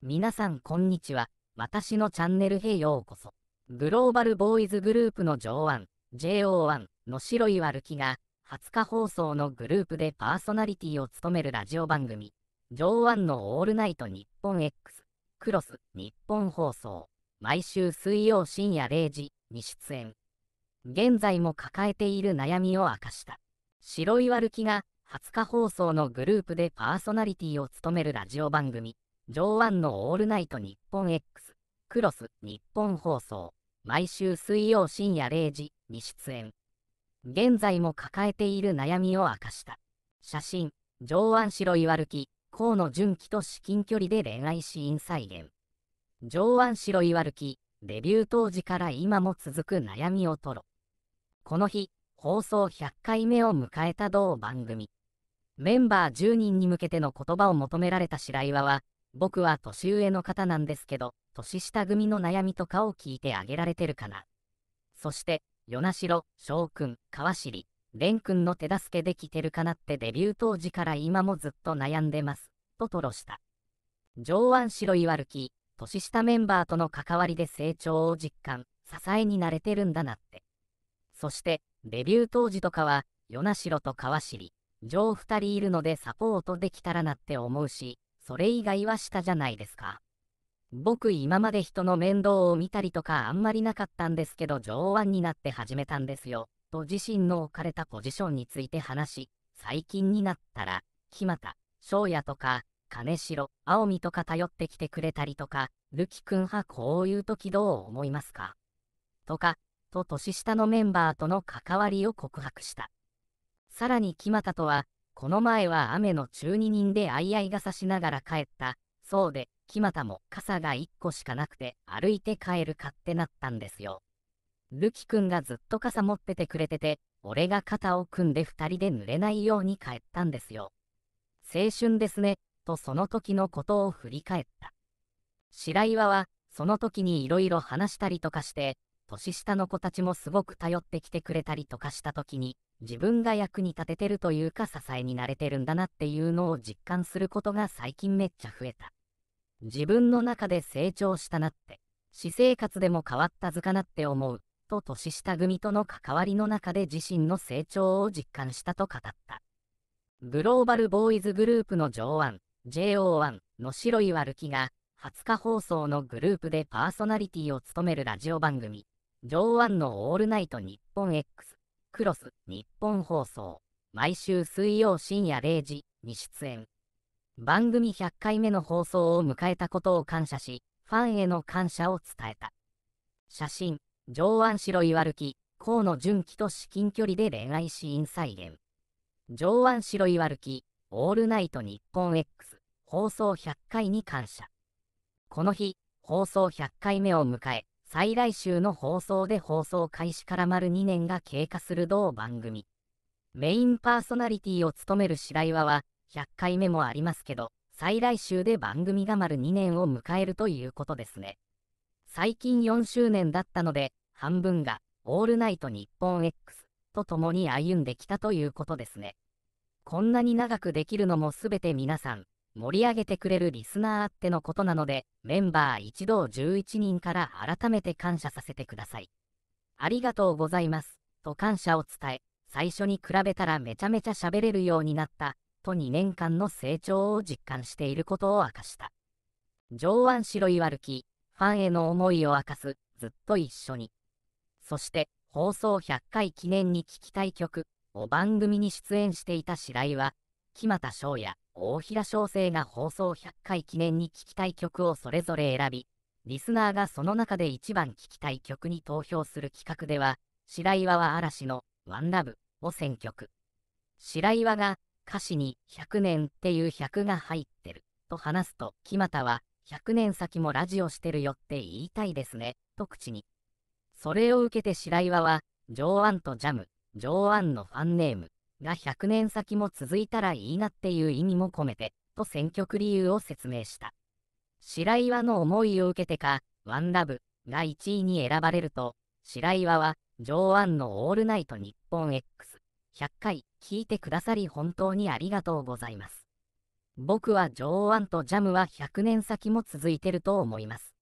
皆さんこんにちは。私のチャンネルへようこそ。グローバルボーイズグループの上腕、JO1 の白い悪気が、20日放送のグループでパーソナリティを務めるラジオ番組、上腕のオールナイト日本 X、クロス日本放送、毎週水曜深夜0時に出演。現在も抱えている悩みを明かした。白い悪気が20日放送のグループでパーソナリティを務めるラジオ番組、上腕のオールナイト日本 X クロス日本放送毎週水曜深夜0時に出演現在も抱えている悩みを明かした写真上腕白い歩き河野純喜と至近距離で恋愛シーン再現上腕白い歩きデビュー当時から今も続く悩みをとろこの日放送100回目を迎えた同番組メンバー10人に向けての言葉を求められた白岩は僕は年上の方なんですけど、年下組の悩みとかを聞いてあげられてるかな。そして、与那城、翔くん、川尻、蓮くんの手助けできてるかなってデビュー当時から今もずっと悩んでます、と吐露した。上腕白い悪き、年下メンバーとの関わりで成長を実感、支えになれてるんだなって。そして、デビュー当時とかは、与那城と川尻、上2人いるのでサポートできたらなって思うし、それ以外は下じゃないですか。僕今まで人の面倒を見たりとかあんまりなかったんですけど上腕になって始めたんですよ、と自身の置かれたポジションについて話し、最近になったら、木又、翔也とか、金城、青海とか頼ってきてくれたりとか、るきくんはこういう時どう思いますかとか、と年下のメンバーとの関わりを告白した。さらに木又とは、この前は雨の中二人であいあい傘しながら帰った。そうで、木又も傘が1個しかなくて歩いて帰るかってなったんですよ。るきくんがずっと傘持っててくれてて、俺が肩を組んで2人で濡れないように帰ったんですよ。青春ですね、とその時のことを振り返った。白岩は、その時にいろいろ話したりとかして、年下の子たちもすごく頼ってきてくれたりとかした時に、自分が役に立ててるというか支えになれてるんだなっていうのを実感することが最近めっちゃ増えた。自分の中で成長したなって、私生活でも変わった図かなって思う、と年下組との関わりの中で自身の成長を実感したと語った。グローバルボーイズグループの上腕、JO1 の白い悪気が、20日放送のグループでパーソナリティを務めるラジオ番組、上腕のオールナイト日本 X クロス日本放送毎週水曜深夜0時に出演番組100回目の放送を迎えたことを感謝しファンへの感謝を伝えた写真上腕白い歩き河野純喜と至近距離で恋愛シーン再現上腕白い歩きオールナイト日本 X 放送100回に感謝この日放送100回目を迎え再来週の放送で放送開始から丸2年が経過する同番組。メインパーソナリティを務める白岩は、100回目もありますけど、再来週で番組が丸2年を迎えるということですね。最近4周年だったので、半分が、オールナイト日本 X と共に歩んできたということですね。こんなに長くできるのもすべて皆さん、盛り上げてくれるリスナーあってのことなので、メンバー一同11人から改めて感謝させてください。ありがとうございます、と感謝を伝え、最初に比べたらめちゃめちゃ喋れるようになった、と2年間の成長を実感していることを明かした。上腕白い歩き、ファンへの思いを明かす、ずっと一緒に。そして、放送100回記念に聴きたい曲を番組に出演していた白井は、木又翔也。大平小生が放送100回記念に聴きたい曲をそれぞれ選び、リスナーがその中で一番聴きたい曲に投票する企画では、白岩は嵐のワンラブを選曲。白岩が歌詞に100年っていう100が入ってると話すと、木又は100年先もラジオしてるよって言いたいですねと口に。それを受けて白岩は、上腕とジャム、上腕のファンネーム、が100年先も続いたらいいなっていう意味も込めて、と選曲理由を説明した。白岩の思いを受けてか、ワンラブが1位に選ばれると、白岩は、上腕のオールナイト日本 X、100回聞いてくださり本当にありがとうございます。僕は上腕とジャムは100年先も続いてると思います。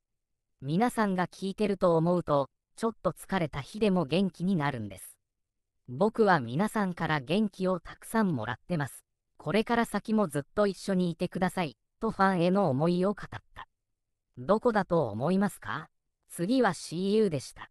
皆さんが聞いてると思うと、ちょっと疲れた日でも元気になるんです。僕は皆さんから元気をたくさんもらってます。これから先もずっと一緒にいてください、とファンへの思いを語った。どこだと思いますか次は CU でした。